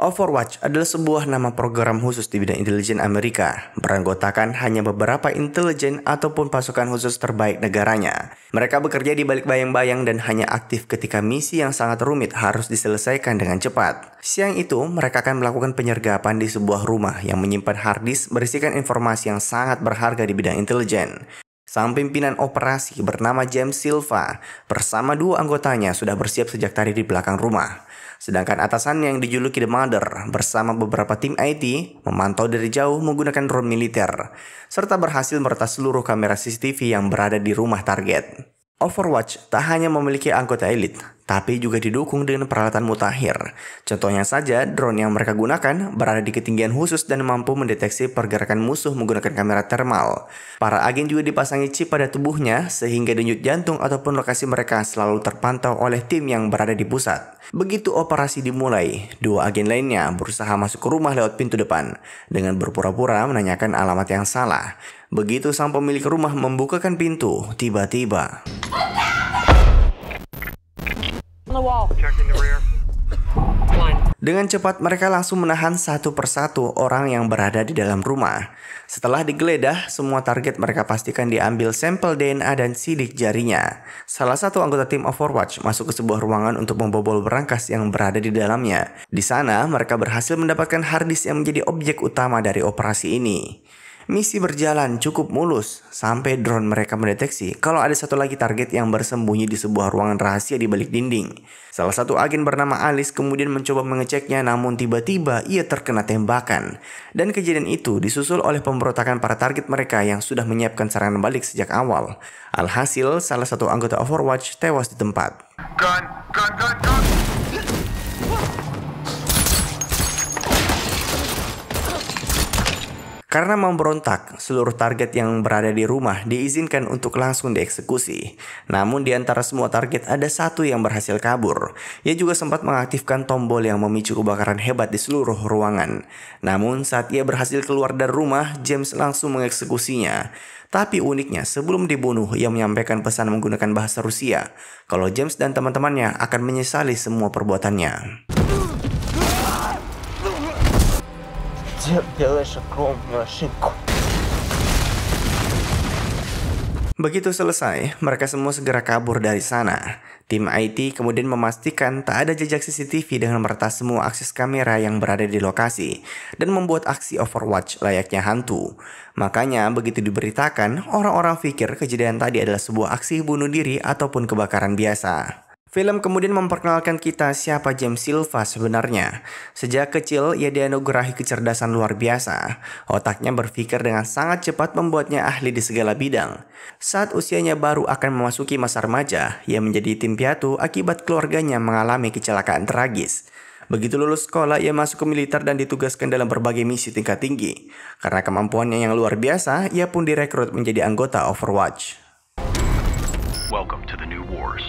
Overwatch adalah sebuah nama program khusus di bidang intelijen Amerika, beranggotakan hanya beberapa intelijen ataupun pasukan khusus terbaik negaranya. Mereka bekerja di balik bayang-bayang dan hanya aktif ketika misi yang sangat rumit harus diselesaikan dengan cepat. Siang itu, mereka akan melakukan penyergapan di sebuah rumah yang menyimpan harddisk berisikan informasi yang sangat berharga di bidang intelijen. Sang pimpinan operasi bernama James Silva bersama dua anggotanya sudah bersiap sejak tadi di belakang rumah. Sedangkan atasannya yang dijuluki The Mother bersama beberapa tim IT memantau dari jauh menggunakan drone militer, serta berhasil meretas seluruh kamera CCTV yang berada di rumah target. Overwatch tak hanya memiliki anggota elit, tapi juga didukung dengan peralatan mutakhir. Contohnya saja, drone yang mereka gunakan berada di ketinggian khusus dan mampu mendeteksi pergerakan musuh menggunakan kamera termal. Para agen juga dipasangi chip pada tubuhnya sehingga denyut jantung ataupun lokasi mereka selalu terpantau oleh tim yang berada di pusat. Begitu operasi dimulai, dua agen lainnya berusaha masuk ke rumah lewat pintu depan dengan berpura-pura menanyakan alamat yang salah. Begitu sang pemilik rumah membukakan pintu, tiba-tiba... Dengan cepat mereka langsung menahan satu persatu orang yang berada di dalam rumah. Setelah digeledah, semua target mereka pastikan diambil sampel DNA dan sidik jarinya. Salah satu anggota tim Overwatch masuk ke sebuah ruangan untuk membobol berangkas yang berada di dalamnya. Di sana, mereka berhasil mendapatkan harddisk yang menjadi objek utama dari operasi ini. Misi berjalan cukup mulus sampai drone mereka mendeteksi kalau ada satu lagi target yang bersembunyi di sebuah ruangan rahasia di balik dinding. Salah satu agen bernama Alice kemudian mencoba mengeceknya namun tiba-tiba ia terkena tembakan. Dan kejadian itu disusul oleh pemberontakan para target mereka yang sudah menyiapkan serangan balik sejak awal. Alhasil salah satu anggota Overwatch tewas di tempat. Gun, gun, gun, gun. Karena memberontak, seluruh target yang berada di rumah diizinkan untuk langsung dieksekusi. Namun di antara semua target ada satu yang berhasil kabur. Ia juga sempat mengaktifkan tombol yang memicu kebakaran hebat di seluruh ruangan. Namun saat ia berhasil keluar dari rumah, James langsung mengeksekusinya. Tapi uniknya, sebelum dibunuh, ia menyampaikan pesan menggunakan bahasa Rusia kalau James dan teman-temannya akan menyesali semua perbuatannya. делаешь огромную ошибку. Begitu selesai, mereka semua segera kabur dari sana. Tim IT kemudian memastikan tak ada jejak CCTV dengan meretas semua akses kamera yang berada di lokasi dan membuat aksi Overwatch layaknya hantu. Makanya begitu diberitakan, orang-orang pikir kejadian tadi adalah sebuah aksi bunuh diri ataupun kebakaran biasa. Film kemudian memperkenalkan kita siapa James Silva sebenarnya. Sejak kecil, ia dianugerahi kecerdasan luar biasa. Otaknya berpikir dengan sangat cepat membuatnya ahli di segala bidang. Saat usianya baru akan memasuki masa remaja, ia menjadi tim piatu akibat keluarganya mengalami kecelakaan tragis. Begitu lulus sekolah, ia masuk ke militer dan ditugaskan dalam berbagai misi tingkat tinggi. Karena kemampuannya yang luar biasa, ia pun direkrut menjadi anggota Overwatch. Welcome to the new wars.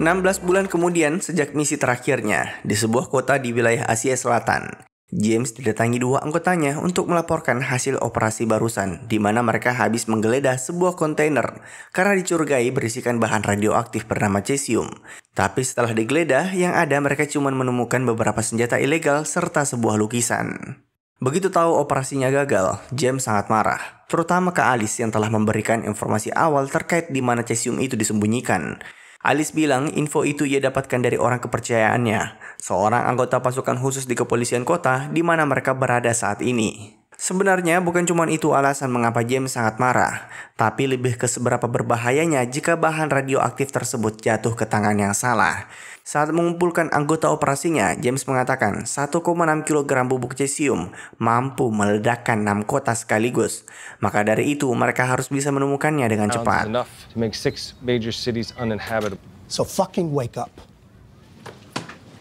16 bulan kemudian sejak misi terakhirnya di sebuah kota di wilayah Asia Selatan, James didatangi dua anggotanya untuk melaporkan hasil operasi barusan di mana mereka habis menggeledah sebuah kontainer karena dicurigai berisikan bahan radioaktif bernama cesium. Tapi setelah digeledah, yang ada mereka cuma menemukan beberapa senjata ilegal serta sebuah lukisan. Begitu tahu operasinya gagal, James sangat marah, terutama ke Alice yang telah memberikan informasi awal terkait di mana cesium itu disembunyikan. Alis bilang info itu ia dapatkan dari orang kepercayaannya, seorang anggota pasukan khusus di kepolisian kota di mana mereka berada saat ini. Sebenarnya bukan cuma itu alasan mengapa James sangat marah, tapi lebih ke seberapa berbahayanya jika bahan radioaktif tersebut jatuh ke tangan yang salah. Saat mengumpulkan anggota operasinya, James mengatakan 1,6 kg bubuk cesium mampu meledakkan 6 kota sekaligus. Maka dari itu, mereka harus bisa menemukannya dengan cepat. So fucking wake up.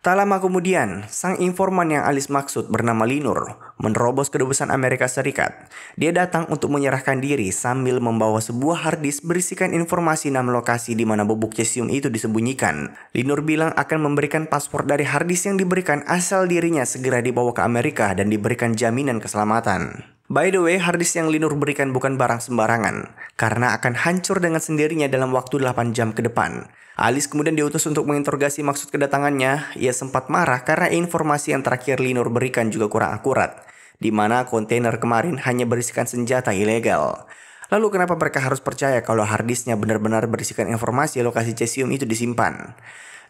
Tak lama kemudian, sang informan yang Alis maksud bernama Linur menerobos kedubesan Amerika Serikat. Dia datang untuk menyerahkan diri sambil membawa sebuah harddisk berisikan informasi enam lokasi di mana bubuk cesium itu disembunyikan. Linur bilang akan memberikan paspor dari harddisk yang diberikan asal dirinya segera dibawa ke Amerika dan diberikan jaminan keselamatan. By the way, harddisk yang Linur berikan bukan barang sembarangan, karena akan hancur dengan sendirinya dalam waktu 8 jam ke depan. Alice kemudian diutus untuk menginterogasi maksud kedatangannya, ia sempat marah karena informasi yang terakhir Linur berikan juga kurang akurat di mana kontainer kemarin hanya berisikan senjata ilegal. Lalu kenapa mereka harus percaya kalau harddisknya benar-benar berisikan informasi lokasi cesium itu disimpan?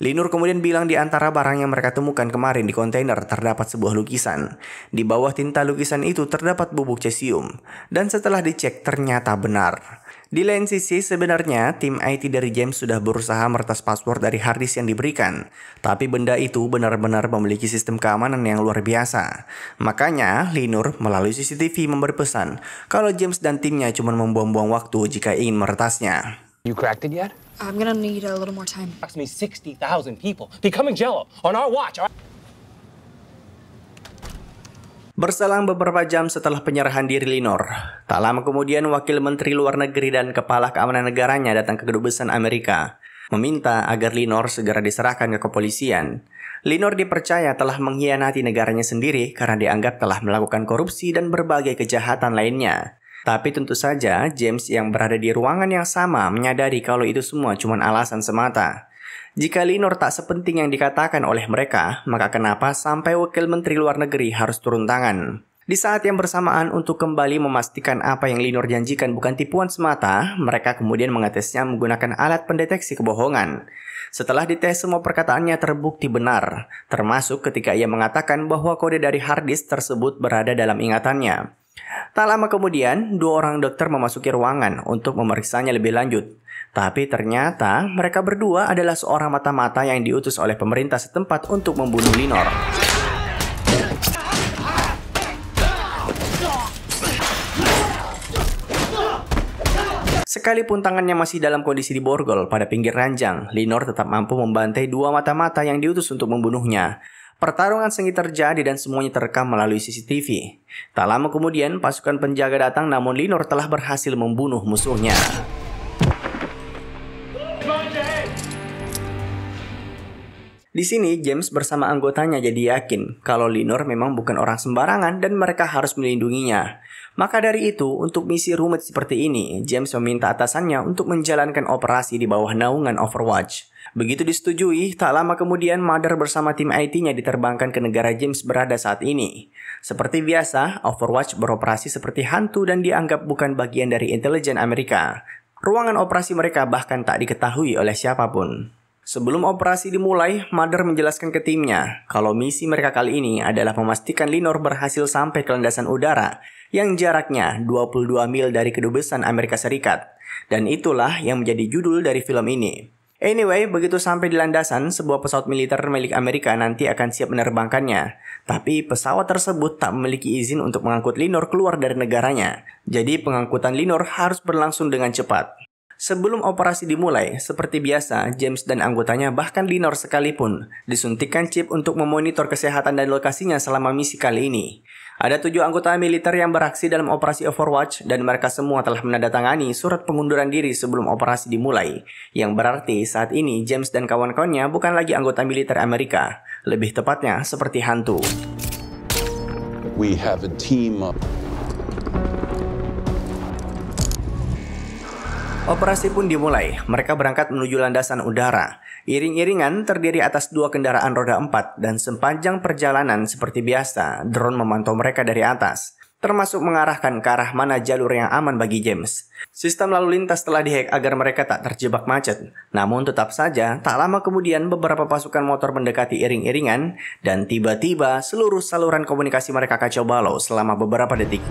Linur kemudian bilang di antara barang yang mereka temukan kemarin di kontainer terdapat sebuah lukisan. Di bawah tinta lukisan itu terdapat bubuk cesium. Dan setelah dicek ternyata benar. Di lain sisi, sebenarnya tim IT dari James sudah berusaha meretas password dari harddisk yang diberikan, tapi benda itu benar-benar memiliki sistem keamanan yang luar biasa. Makanya, Linur melalui CCTV memberi pesan kalau James dan timnya cuma membuang-buang waktu jika ingin meretasnya. You cracked it yet? I'm gonna need a little more time. Approximately 60,000 people becoming jello on our watch. Our Berselang beberapa jam setelah penyerahan diri Linor, tak lama kemudian Wakil Menteri Luar Negeri dan Kepala Keamanan Negaranya datang ke Kedubesan Amerika, meminta agar Linor segera diserahkan ke kepolisian. Linor dipercaya telah mengkhianati negaranya sendiri karena dianggap telah melakukan korupsi dan berbagai kejahatan lainnya. Tapi tentu saja, James yang berada di ruangan yang sama menyadari kalau itu semua cuma alasan semata. Jika Linor tak sepenting yang dikatakan oleh mereka, maka kenapa sampai Wakil Menteri Luar Negeri harus turun tangan? Di saat yang bersamaan untuk kembali memastikan apa yang Linor janjikan bukan tipuan semata, mereka kemudian mengetesnya menggunakan alat pendeteksi kebohongan. Setelah dites semua perkataannya terbukti benar, termasuk ketika ia mengatakan bahwa kode dari disk tersebut berada dalam ingatannya. Tak lama kemudian, dua orang dokter memasuki ruangan untuk memeriksanya lebih lanjut. Tapi ternyata mereka berdua adalah seorang mata-mata yang diutus oleh pemerintah setempat untuk membunuh Linor. Sekalipun tangannya masih dalam kondisi diborgol pada pinggir ranjang, Linor tetap mampu membantai dua mata-mata yang diutus untuk membunuhnya. Pertarungan sengit terjadi dan semuanya terekam melalui CCTV. Tak lama kemudian, pasukan penjaga datang namun Linor telah berhasil membunuh musuhnya. Di sini, James bersama anggotanya jadi yakin kalau Linor memang bukan orang sembarangan dan mereka harus melindunginya. Maka dari itu, untuk misi rumit seperti ini, James meminta atasannya untuk menjalankan operasi di bawah naungan Overwatch. Begitu disetujui, tak lama kemudian Mother bersama tim IT-nya diterbangkan ke negara James berada saat ini. Seperti biasa, Overwatch beroperasi seperti hantu dan dianggap bukan bagian dari intelijen Amerika. Ruangan operasi mereka bahkan tak diketahui oleh siapapun. Sebelum operasi dimulai, Mother menjelaskan ke timnya kalau misi mereka kali ini adalah memastikan Linor berhasil sampai ke landasan udara yang jaraknya 22 mil dari kedubesan Amerika Serikat. Dan itulah yang menjadi judul dari film ini. Anyway, begitu sampai di landasan, sebuah pesawat militer milik Amerika nanti akan siap menerbangkannya. Tapi pesawat tersebut tak memiliki izin untuk mengangkut Linor keluar dari negaranya. Jadi pengangkutan Linor harus berlangsung dengan cepat. Sebelum operasi dimulai, seperti biasa, James dan anggotanya bahkan dinor sekalipun disuntikan chip untuk memonitor kesehatan dan lokasinya selama misi kali ini. Ada tujuh anggota militer yang beraksi dalam operasi Overwatch dan mereka semua telah menandatangani surat pengunduran diri sebelum operasi dimulai. Yang berarti saat ini James dan kawan-kawannya bukan lagi anggota militer Amerika. Lebih tepatnya seperti hantu. We have a team Operasi pun dimulai. Mereka berangkat menuju landasan udara. Iring-iringan terdiri atas dua kendaraan roda empat dan sepanjang perjalanan seperti biasa, drone memantau mereka dari atas termasuk mengarahkan ke arah mana jalur yang aman bagi James. Sistem lalu lintas telah dihack agar mereka tak terjebak macet. Namun tetap saja, tak lama kemudian beberapa pasukan motor mendekati iring-iringan dan tiba-tiba seluruh saluran komunikasi mereka kacau balau selama beberapa detik.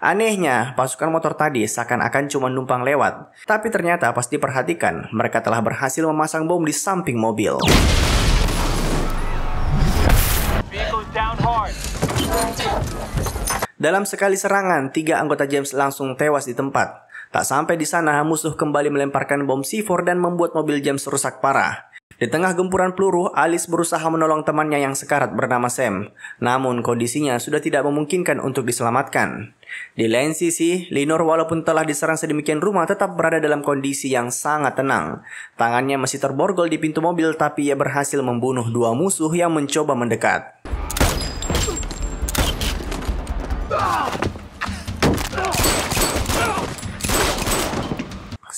Anehnya, pasukan motor tadi seakan-akan cuma numpang lewat, tapi ternyata pas diperhatikan, mereka telah berhasil memasang bom di samping mobil. Dalam sekali serangan, tiga anggota James langsung tewas di tempat. Tak sampai di sana, musuh kembali melemparkan bom C4 dan membuat mobil James rusak parah. Di tengah gempuran peluru, Alice berusaha menolong temannya yang sekarat bernama Sam. Namun kondisinya sudah tidak memungkinkan untuk diselamatkan. Di lain sisi, Linor walaupun telah diserang sedemikian rumah tetap berada dalam kondisi yang sangat tenang. Tangannya masih terborgol di pintu mobil tapi ia berhasil membunuh dua musuh yang mencoba mendekat.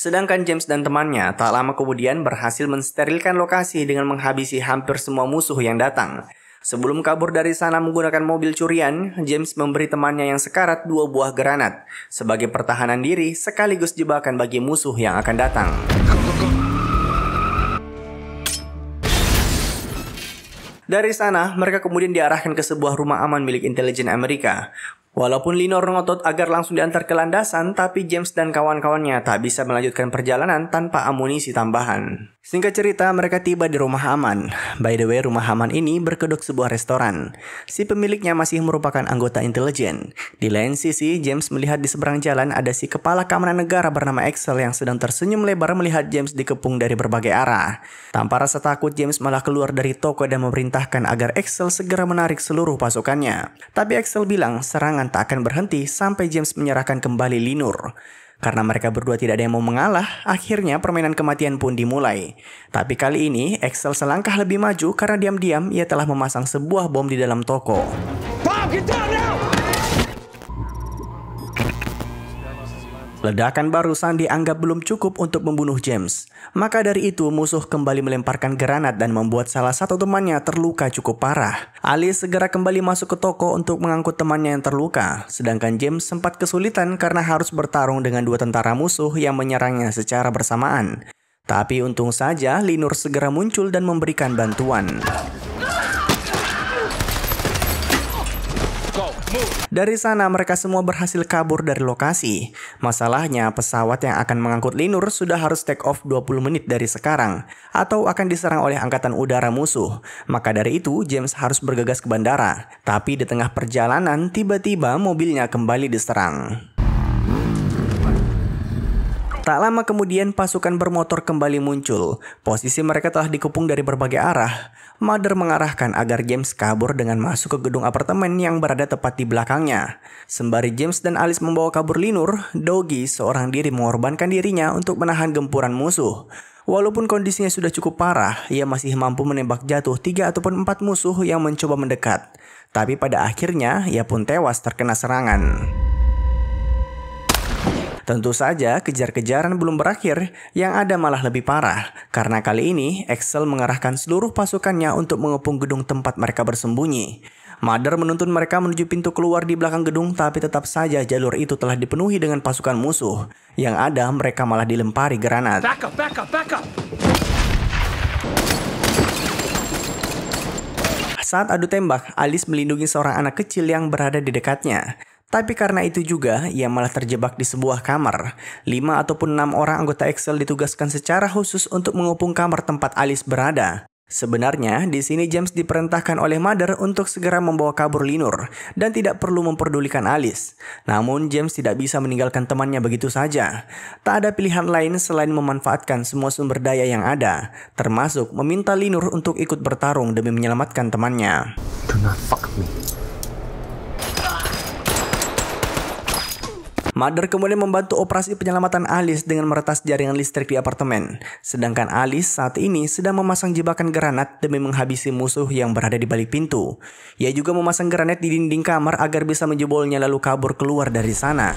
Sedangkan James dan temannya tak lama kemudian berhasil mensterilkan lokasi dengan menghabisi hampir semua musuh yang datang. Sebelum kabur dari sana menggunakan mobil curian, James memberi temannya yang sekarat dua buah granat sebagai pertahanan diri sekaligus jebakan bagi musuh yang akan datang. Dari sana, mereka kemudian diarahkan ke sebuah rumah aman milik intelijen Amerika. Walaupun Linor ngotot agar langsung diantar ke landasan, tapi James dan kawan-kawannya tak bisa melanjutkan perjalanan tanpa amunisi tambahan. Singkat cerita, mereka tiba di rumah Aman. By the way, rumah Aman ini berkedok sebuah restoran. Si pemiliknya masih merupakan anggota intelijen. Di lain sisi, James melihat di seberang jalan ada si kepala keamanan negara bernama Excel yang sedang tersenyum lebar melihat James dikepung dari berbagai arah. Tanpa rasa takut, James malah keluar dari toko dan memerintahkan agar Excel segera menarik seluruh pasukannya. Tapi Excel bilang serangan serangan tak akan berhenti sampai James menyerahkan kembali Linur. Karena mereka berdua tidak ada yang mau mengalah, akhirnya permainan kematian pun dimulai. Tapi kali ini, Excel selangkah lebih maju karena diam-diam ia telah memasang sebuah bom di dalam toko. Bob, get now! Ledakan barusan dianggap belum cukup untuk membunuh James. Maka dari itu, musuh kembali melemparkan granat dan membuat salah satu temannya terluka cukup parah. Ali segera kembali masuk ke toko untuk mengangkut temannya yang terluka, sedangkan James sempat kesulitan karena harus bertarung dengan dua tentara musuh yang menyerangnya secara bersamaan. Tapi untung saja Linur segera muncul dan memberikan bantuan. Dari sana mereka semua berhasil kabur dari lokasi. Masalahnya pesawat yang akan mengangkut Linur sudah harus take off 20 menit dari sekarang atau akan diserang oleh angkatan udara musuh. Maka dari itu James harus bergegas ke bandara. Tapi di tengah perjalanan tiba-tiba mobilnya kembali diserang. Tak lama kemudian pasukan bermotor kembali muncul. Posisi mereka telah dikepung dari berbagai arah. Mother mengarahkan agar James kabur dengan masuk ke gedung apartemen yang berada tepat di belakangnya. Sembari James dan Alice membawa kabur Linur, Doggy seorang diri mengorbankan dirinya untuk menahan gempuran musuh. Walaupun kondisinya sudah cukup parah, ia masih mampu menembak jatuh tiga ataupun empat musuh yang mencoba mendekat. Tapi pada akhirnya, ia pun tewas terkena serangan. Tentu saja kejar-kejaran belum berakhir, yang ada malah lebih parah. Karena kali ini, Excel mengarahkan seluruh pasukannya untuk mengepung gedung tempat mereka bersembunyi. Mother menuntun mereka menuju pintu keluar di belakang gedung tapi tetap saja jalur itu telah dipenuhi dengan pasukan musuh. Yang ada mereka malah dilempari granat. Back up, back up, back up. Saat adu tembak, Alice melindungi seorang anak kecil yang berada di dekatnya. Tapi karena itu juga, ia malah terjebak di sebuah kamar. Lima ataupun enam orang anggota Excel ditugaskan secara khusus untuk mengupung kamar tempat Alice berada. Sebenarnya, di sini James diperintahkan oleh Mother untuk segera membawa kabur Linur dan tidak perlu memperdulikan Alice. Namun, James tidak bisa meninggalkan temannya begitu saja. Tak ada pilihan lain selain memanfaatkan semua sumber daya yang ada, termasuk meminta Linur untuk ikut bertarung demi menyelamatkan temannya. Do not fuck me. Mother kemudian membantu operasi penyelamatan Alice dengan meretas jaringan listrik di apartemen. Sedangkan Alice saat ini sedang memasang jebakan granat demi menghabisi musuh yang berada di balik pintu. Ia juga memasang granat di dinding kamar agar bisa menjebolnya lalu kabur keluar dari sana.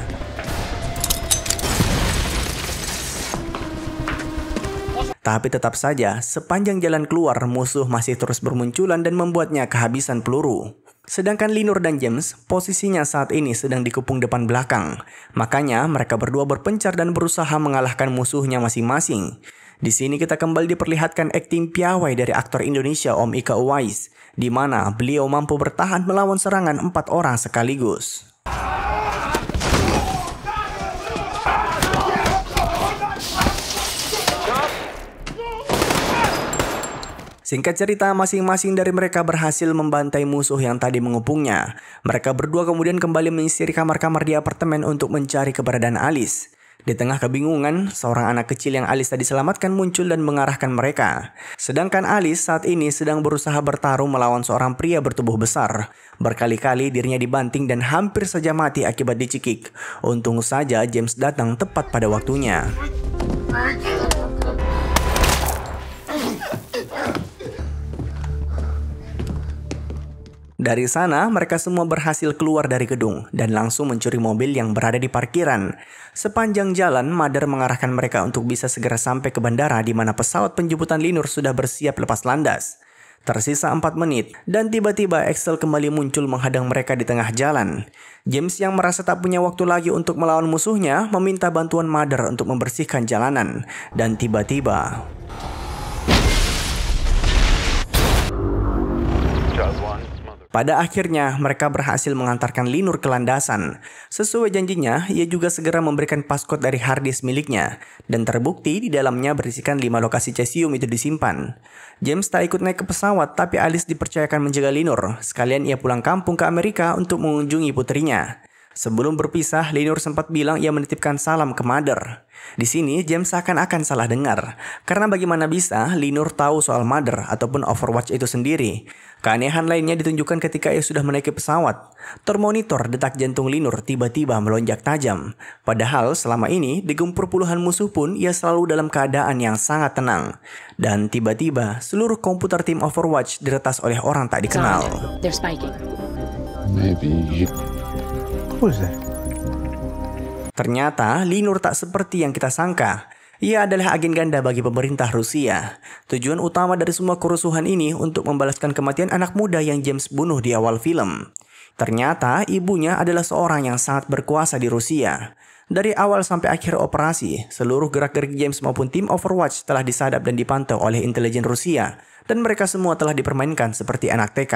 Tapi tetap saja, sepanjang jalan keluar, musuh masih terus bermunculan dan membuatnya kehabisan peluru. Sedangkan Linur dan James posisinya saat ini sedang dikepung depan belakang. Makanya mereka berdua berpencar dan berusaha mengalahkan musuhnya masing-masing. Di sini kita kembali diperlihatkan akting piawai dari aktor Indonesia Om Ika Uwais, di mana beliau mampu bertahan melawan serangan empat orang sekaligus. Singkat cerita, masing-masing dari mereka berhasil membantai musuh yang tadi mengepungnya. Mereka berdua kemudian kembali menyisir kamar-kamar di apartemen untuk mencari keberadaan Alice. Di tengah kebingungan, seorang anak kecil yang Alice tadi selamatkan muncul dan mengarahkan mereka. Sedangkan Alice saat ini sedang berusaha bertarung melawan seorang pria bertubuh besar. Berkali-kali dirinya dibanting dan hampir saja mati akibat dicekik. Untung saja James datang tepat pada waktunya. Dari sana, mereka semua berhasil keluar dari gedung dan langsung mencuri mobil yang berada di parkiran. Sepanjang jalan, Mader mengarahkan mereka untuk bisa segera sampai ke bandara di mana pesawat penjemputan Linur sudah bersiap lepas landas. Tersisa 4 menit, dan tiba-tiba Excel kembali muncul menghadang mereka di tengah jalan. James yang merasa tak punya waktu lagi untuk melawan musuhnya, meminta bantuan Mader untuk membersihkan jalanan. Dan tiba-tiba... Pada akhirnya, mereka berhasil mengantarkan Linur ke landasan. Sesuai janjinya, ia juga segera memberikan paskot dari harddisk miliknya, dan terbukti di dalamnya berisikan lima lokasi cesium itu disimpan. James tak ikut naik ke pesawat, tapi Alice dipercayakan menjaga Linur. Sekalian ia pulang kampung ke Amerika untuk mengunjungi putrinya. Sebelum berpisah, Linur sempat bilang ia menitipkan salam ke Mother. Di sini, James seakan-akan salah dengar. Karena bagaimana bisa Linur tahu soal Mother ataupun Overwatch itu sendiri. Keanehan lainnya ditunjukkan ketika ia sudah menaiki pesawat. Termonitor detak jantung Linur tiba-tiba melonjak tajam. Padahal selama ini digempur puluhan musuh pun ia selalu dalam keadaan yang sangat tenang. Dan tiba-tiba seluruh komputer tim Overwatch diretas oleh orang tak dikenal. Ternyata Linur tak seperti yang kita sangka. Ia adalah agen ganda bagi pemerintah Rusia. Tujuan utama dari semua kerusuhan ini untuk membalaskan kematian anak muda yang James bunuh di awal film. Ternyata ibunya adalah seorang yang sangat berkuasa di Rusia. Dari awal sampai akhir operasi, seluruh gerak-gerik James maupun tim Overwatch telah disadap dan dipantau oleh intelijen Rusia, dan mereka semua telah dipermainkan seperti anak TK.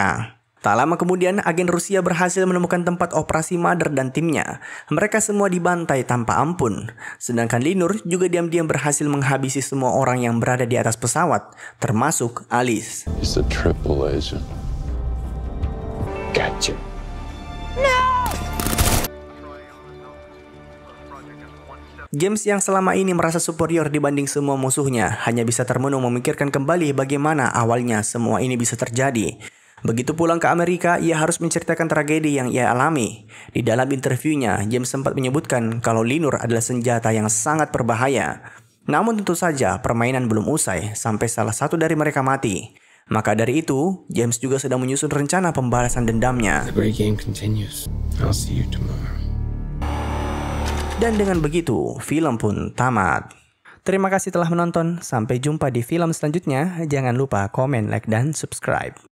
Tak lama kemudian, agen Rusia berhasil menemukan tempat operasi Mader dan timnya. Mereka semua dibantai tanpa ampun. Sedangkan Linur juga diam-diam berhasil menghabisi semua orang yang berada di atas pesawat, termasuk Alice. He's a triple agent. Gotcha. James yang selama ini merasa superior dibanding semua musuhnya hanya bisa termenung memikirkan kembali bagaimana awalnya semua ini bisa terjadi. Begitu pulang ke Amerika, ia harus menceritakan tragedi yang ia alami. Di dalam interviewnya, James sempat menyebutkan kalau Linur adalah senjata yang sangat berbahaya. Namun tentu saja permainan belum usai sampai salah satu dari mereka mati. Maka dari itu, James juga sedang menyusun rencana pembalasan dendamnya. Dan dengan begitu, film pun tamat. Terima kasih telah menonton, sampai jumpa di film selanjutnya. Jangan lupa komen, like, dan subscribe.